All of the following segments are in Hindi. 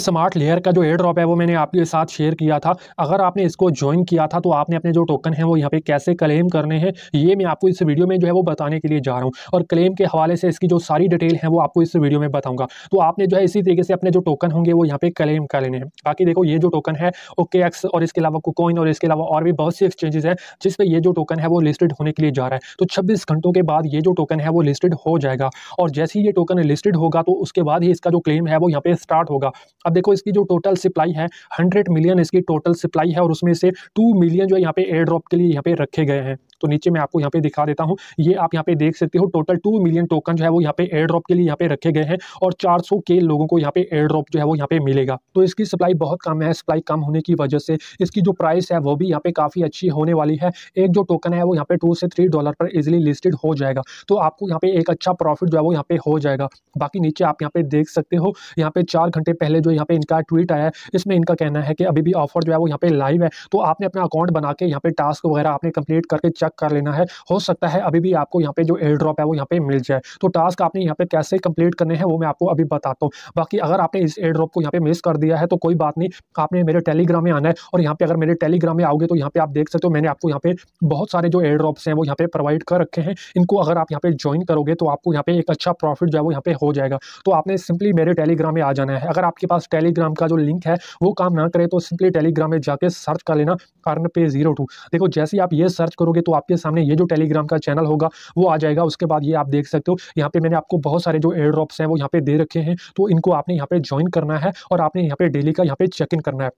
स्मार्ट लेयर का जो एयर ड्रॉप है वो मैंने आपके साथ शेयर किया था अगर आपने इसको ज्वाइन किया था तो आपने अपने जो टोकन है वो यहाँ पे कैसे क्लेम करने हैं ये मैं आपको इस वीडियो में जो है वो बताने के लिए जा रहा हूँ और क्लेम के हवाले से इसकी जो सारी डिटेल है वो आपको इस वीडियो में बताऊंगा तो आपने जो है इसी तरीके से अपने जो टोकन होंगे वो यहाँ पे क्लेम कर लेने हैं बाकी देखो ये जो टोकन है ओके एक्स और इसके अलावा कोकोइन और इसके अलावा और भी बहुत सी एक्सचेंजेस है जिसपे ये जो टोकन है वो लिस्टेड होने के लिए जा रहा है तो छब्बीस घंटों के बाद ये जो टोकन है वो लिस्टेड हो जाएगा और जैसे ही ये टोकन लिस्टेड होगा तो उसके बाद ही इसका जो क्लेम है वो यहाँ पे स्टार्ट होगा अब देखो इसकी जो टोटल सप्लाई है हंड्रेड मिलियन इसकी टोटल सप्लाई है और उसमें से टू मिलियन जो यहाँ पे एयर ड्रॉप के लिए यहाँ पे रखे गए हैं तो नीचे मैं आपको यहाँ पे दिखा देता हूँ ये आप यहाँ पे देख सकते हो टोटल टू मिलियन टोकन जो है वो यहाँ पे एयर ड्रॉप के लिए यहाँ पे रखे गए हैं और चार के लोगों को यहाँ पे एयर ड्रॉप जो है वो यहाँ पे मिलेगा तो इसकी सप्लाई बहुत कम है सप्लाई कम होने की वजह से इसकी जो प्राइस है वो भी यहाँ पे काफ़ी अच्छी होने वाली है एक जो टोकन है वो यहाँ पे टू से थ्री डॉलर पर इजिली लिस्टेड हो जाएगा तो आपको यहाँ पे एक अच्छा प्रॉफिट जो है वो यहाँ पे हो जाएगा बाकी नीचे आप यहाँ पे देख सकते हो यहाँ पे चार घंटे पहले जो यहाँ पे इनका ट्वीट आया है इसमें इनका कहना है कि अभी भी ऑफर जो है वो यहाँ पे लाइव है तो आपने अपना अकाउंट बना के यहाँ पे टास्क वगैरह आपने कंप्लीट करके चेक चेक कर लेना है हो सकता है अभी भी आपको यहाँ पे जो एयर ड्रॉप है वो यहाँ पे मिल जाए तो टास्क आपने यहाँ पे कैसे कंप्लीट करने हैं वो मैं आपको अभी बताता हूँ बाकी अगर आपने इस एयर ड्रॉप को यहाँ पे मिस कर दिया है तो कोई बात नहीं आपने मेरे टेलीग्राम में आना है और यहाँ पे अगर मेरे टेलीग्राम में आओगे तो यहाँ पे आप देख सकते हो मैंने आपको यहाँ पे बहुत सारे जो एयर ड्रॉप्स हैं वो यहाँ पे प्रोवाइड कर रखे हैं इनको अगर आप यहाँ पे ज्वाइन करोगे तो आपको यहाँ पे एक अच्छा प्रॉफिट जो है वो यहाँ पे हो जाएगा तो आपने सिंपली मेरे टेलीग्राम में आ जाना है अगर आपके पास टेलीग्राम का जो लिंक है वो काम ना करे तो सिंपली टेलीग्राम में जाके सर्च कर लेना अर्न पे जीरो टू देखो जैसे आप ये सर्च करोगे तो आपके सामने ये जो टेलीग्राम का चैनल होगा वो आ जाएगा उसके बाद ये आप देख सकते हो यहाँ पे मैंने आपको बहुत सारे जो एयर ड्रॉप्स हैं वो यहाँ पे दे रखे हैं तो इनको आपने यहाँ पे ज्वाइन करना है और आपने यहाँ पे डेली का यहाँ पे चेक इन करना है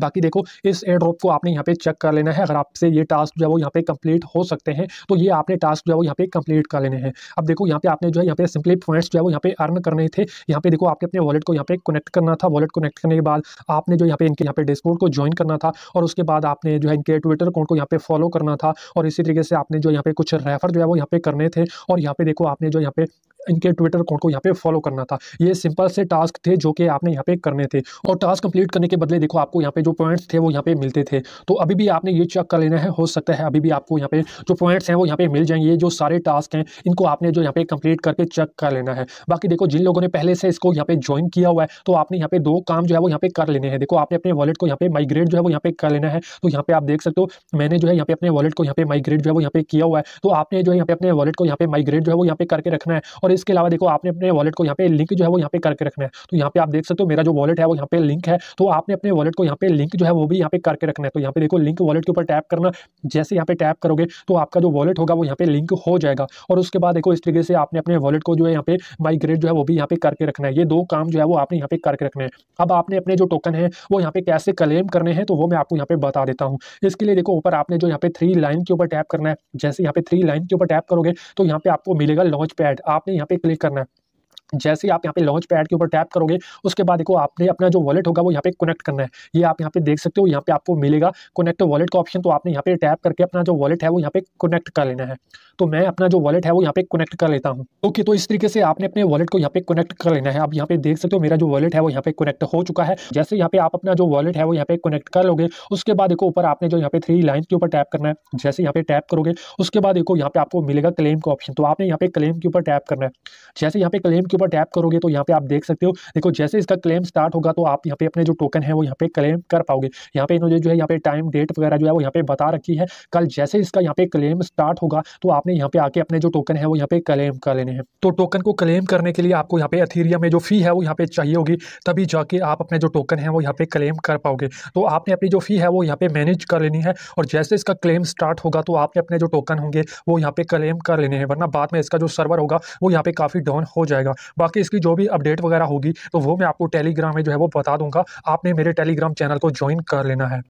बाकी देखो इस एयर ड्रॉप को आपने यहाँ पे चेक कर लेना है अगर आपसे ये टास्क जो है वो यहाँ पे कंप्लीट हो सकते हैं तो ये आपने टास्क जो है वो यहाँ पे कंप्लीट कर लेने हैं अब देखो यहाँ पे आपने जो है यहाँ पे सिंपली पॉइंट्स जो है वो यहाँ पे अर्न करने थे यहाँ पे देखो आपने अपने वॉलेट को यहाँ पे कनेक्ट करना था वॉलेट कनेक्ट करने के बाद आपने जो यहाँ पे इनके यहाँ पे डिस्कोर्ट को ज्वाइन करना था और उसके बाद आपने जो है इनके ट्विटर अकाउंट को यहाँ पे फॉलो करना था और इसी तरीके से आपने जो यहाँ पे कुछ रेफर जो है वो यहाँ पे करने थे और यहाँ पे देखो आपने जो यहाँ पे इनके ट्विटर अकाउंट को यहाँ पे फॉलो करना था ये सिंपल से टास्क थे जो कि आपने यहाँ पे करने थे और टास्क कंप्लीट करने के बदले देखो आपको यहाँ पे जो पॉइंट्स थे वो यहाँ पे मिलते थे तो अभी भी आपने ये चेक कर लेना है हो सकता है अभी भी आपको यहाँ पे जो पॉइंट्स हैं वो यहाँ पे मिल जाएंगे जो सारे टास्क हैं इनको आपने जो यहाँ पे कंप्लीट करके चेक कर लेना है बाकी देखो जिन लोगों ने पहले से इसको यहाँ पे ज्वाइन किया हुआ है तो आपने यहाँ पे दो काम जो है वो यहाँ पे कर लेने हैं देखो आपने अपने वॉलेट को यहाँ पे माइग्रेट जो है वो यहाँ पे कर लेना है तो यहाँ पे आप देख सकते हो मैंने जो है यहाँ पे अपने वॉलेट को यहाँ पे माइग्रेट जो है वो यहाँ पे किया हुआ है तो आपने जो है यहाँ पे अपने वॉलेट को यहाँ पे माइग्रेट जो है वो यहाँ पे करके रखना है और इसके अलावा देखो आपने अपने वॉलेट को यहाँ पे लिंक जो है वो यहाँ पे करके रखना है तो यहाँ पे आप देख सकते हो मेरा जो वॉलेट है वो यहाँ पे लिंक है तो आपने अपने वॉलेट को यहाँ पे लिंक जो है वो भी यहाँ पे करके रखना है तो यहाँ पे देखो लिंक वॉलेट के ऊपर टैप करना जैसे यहाँ पे टैप करोगे तो आपका जो वॉलेट होगा वो यहाँ पे लिंक हो जाएगा और उसके बाद देखो इस तरीके से आपने अपने वॉलेट को जो है यहाँ पे माइग्रेट जो है वो भी यहाँ पे करके रखना है ये दो काम जो है वो आपने यहाँ पे करके रखना है अब आपने अपने जो टोकन है वो यहाँ पे कैसे क्लेम करने हैं तो वो मैं आपको यहाँ पे बता देता हूँ इसके लिए देखो ऊपर आपने जो यहाँ पे थ्री लाइन के ऊपर टैप करना है जैसे यहाँ पे थ्री लाइन के ऊपर टैप करोगे तो यहाँ पे आपको मिलेगा लॉन्च पैड आपने यहाँ पे क्लिक करना है जैसे ही आप यहाँ पे लॉन्च पैड के ऊपर टैप करोगे उसके बाद देखो आपने अपना जो वॉलेट होगा वो यहाँ पे कनेक्ट करना है ये आप यहाँ पे देख सकते हो यहाँ पे आपको मिलेगा कनेक्ट वॉलेट का ऑप्शन तो आपने यहाँ पे टैप करके अपना जो वॉलेट है वो यहाँ पे कनेक्ट कर लेना है तो मैं अपना जो वॉलेट है वो यहाँ पे कनेक्ट कर लेता हूँ ओके तो इस तरीके से आपने अपने वॉलेट को यहाँ पे कनेक्ट कर लेना है आप यहाँ पे देख सकते हो मेरा जो वॉलेट है वो यहाँ पे कनेक्ट हो चुका है जैसे यहाँ पे आप अपना जो वॉलेट है वो यहाँ पे कनेक्ट कर लोगे उसके बाद देखो ऊपर आपने जो यहाँ पे थ्री लाइन के ऊपर टैप करना है जैसे यहाँ पे टैप करोगे उसके बाद देखो यहाँ पे आपको मिलेगा क्लेम का ऑप्शन तो आपने यहाँ पे क्लेम के ऊपर टैप करना है जैसे यहाँ पे क्लेम के ऊपर टैप करोगे तो यहाँ पे आप देख सकते हो देखो जैसे इसका क्लेम स्टार्ट होगा तो आप यहाँ पे अपने जो टोकन है वो यहाँ पे क्लेम कर पाओगे यहाँ पे इन्होंने जो है यहाँ पे टाइम डेट वगैरह जो है वो यहाँ पे बता रखी है कल जैसे इसका यहाँ पे क्लेम स्टार्ट होगा तो आपने यहाँ पे आके अपने जो टोकन है वो यहाँ पे क्लेम कर लेने हैं तो टोकन को क्लेम करने के लिए आपको यहाँ पे अथीरिया में जो फी है वो यहाँ पे चाहिए होगी तभी जाके आप अपने जो टोकन है वो यहाँ पे क्लेम कर पाओगे तो आपने अपनी जो फी है वो यहाँ पे मैनेज कर लेनी है और जैसे इसका क्लेम स्टार्ट होगा तो आपने अपने जो टोकन होंगे वो यहाँ पे क्लेम कर लेने हैं वरना बाद में इसका जो सर्वर होगा वो यहाँ पे काफ़ी डाउन हो जाएगा बाकी इसकी जो भी अपडेट वगैरह होगी तो वो मैं आपको टेलीग्राम में जो है वो बता दूंगा आपने मेरे टेलीग्राम चैनल को ज्वाइन कर लेना है